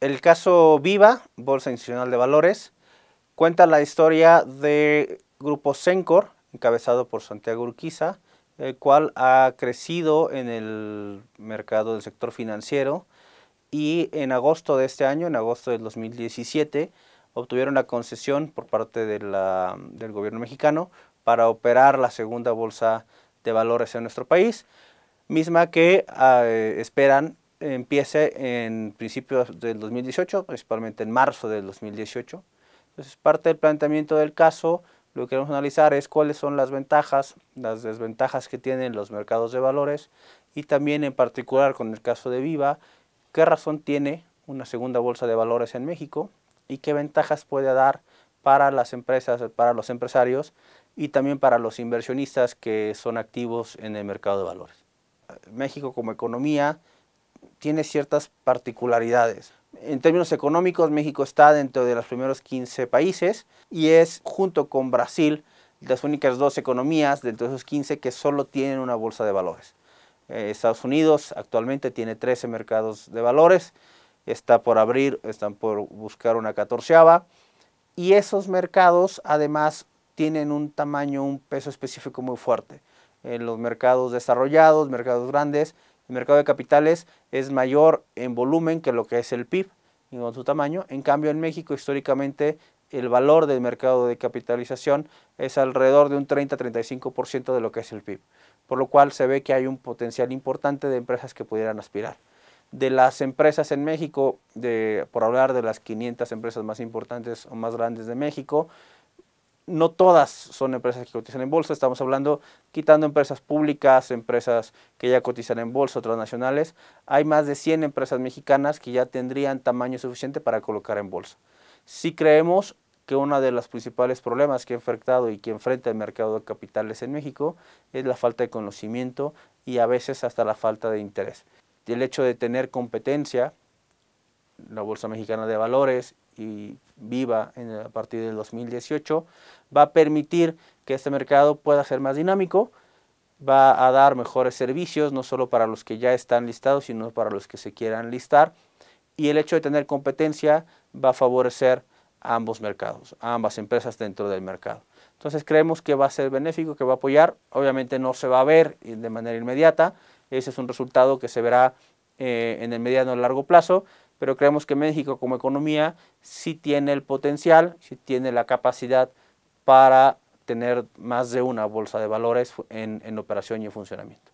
El caso Viva, Bolsa Institucional de Valores, cuenta la historia de grupo Sencor, encabezado por Santiago Urquiza, el cual ha crecido en el mercado del sector financiero y en agosto de este año, en agosto del 2017, obtuvieron la concesión por parte del gobierno mexicano para operar la segunda bolsa de valores en nuestro país, misma que ah, eh, esperan empiece en principios del 2018, principalmente en marzo del 2018. Entonces, parte del planteamiento del caso, lo que queremos analizar es cuáles son las ventajas, las desventajas que tienen los mercados de valores y también en particular con el caso de Viva, qué razón tiene una segunda bolsa de valores en México y qué ventajas puede dar para las empresas, para los empresarios y también para los inversionistas que son activos en el mercado de valores. México como economía tiene ciertas particularidades. En términos económicos, México está dentro de los primeros 15 países y es, junto con Brasil, las únicas dos economías dentro de esos 15 que solo tienen una bolsa de valores. Eh, Estados Unidos actualmente tiene 13 mercados de valores, está por abrir, están por buscar una catorceava y esos mercados además tienen un tamaño, un peso específico muy fuerte. En los mercados desarrollados, mercados grandes, el mercado de capitales es mayor en volumen que lo que es el PIB y con su tamaño. En cambio, en México históricamente el valor del mercado de capitalización es alrededor de un 30-35% de lo que es el PIB, por lo cual se ve que hay un potencial importante de empresas que pudieran aspirar. De las empresas en México, por hablar de las 500 empresas más importantes o más grandes de México, no todas son empresas que cotizan en bolsa, estamos hablando quitando empresas públicas, empresas que ya cotizan en bolsa, otras nacionales, hay más de 100 empresas mexicanas que ya tendrían tamaño suficiente para colocar en bolsa. Si creemos que uno de los principales problemas que ha enfrentado y que enfrenta el mercado de capitales en México es la falta de conocimiento y a veces hasta la falta de interés. El hecho de tener competencia la Bolsa Mexicana de Valores y viva en, a partir del 2018, va a permitir que este mercado pueda ser más dinámico, va a dar mejores servicios, no solo para los que ya están listados, sino para los que se quieran listar. Y el hecho de tener competencia va a favorecer a ambos mercados, a ambas empresas dentro del mercado. Entonces creemos que va a ser benéfico, que va a apoyar. Obviamente no se va a ver de manera inmediata. Ese es un resultado que se verá eh, en el mediano y largo plazo pero creemos que México como economía sí tiene el potencial, sí tiene la capacidad para tener más de una bolsa de valores en, operación y en funcionamiento.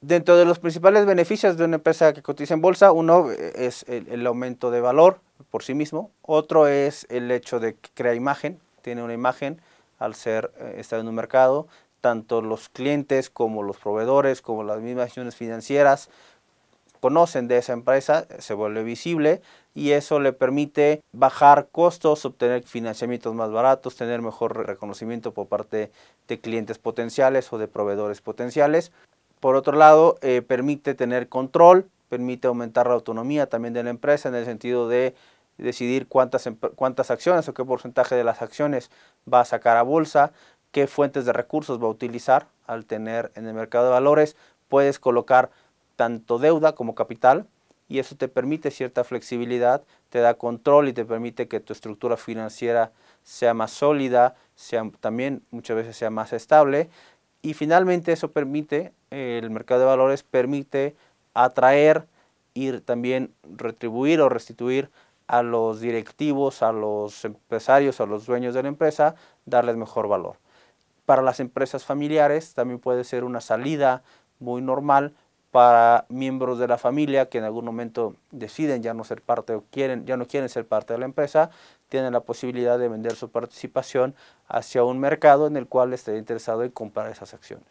Dentro de los principales beneficios de una empresa que cotiza en bolsa, uno eh, es el, aumento de valor por sí mismo, otro es el hecho de que crea imagen, tiene una imagen al ser eh, estar en un mercado, tanto los clientes como los proveedores, como las mismas acciones financieras, conocen de esa empresa, se vuelve visible y eso le permite bajar costos, obtener financiamientos más baratos, tener mejor reconocimiento por parte de clientes potenciales o de proveedores potenciales. Por otro lado, eh, permite tener control, permite aumentar la autonomía también de la empresa en el sentido de decidir cuántas, cuántas acciones o qué porcentaje de las acciones va a sacar a bolsa, qué fuentes de recursos va a utilizar al tener en el mercado de valores. Puedes colocar tanto deuda como capital y eso te permite cierta flexibilidad, te da control y te permite que tu estructura financiera sea más sólida, sea, también muchas veces sea más estable y finalmente eso permite, el mercado de valores permite atraer y también retribuir o restituir a los directivos, a los empresarios, a los dueños de la empresa, darles mejor valor. Para las empresas familiares también puede ser una salida muy normal para miembros de la familia que en algún momento deciden ya no ser parte o quieren, ya no quieren ser parte de la empresa, tienen la posibilidad de vender su participación hacia un mercado en el cual esté interesado en comprar esas acciones.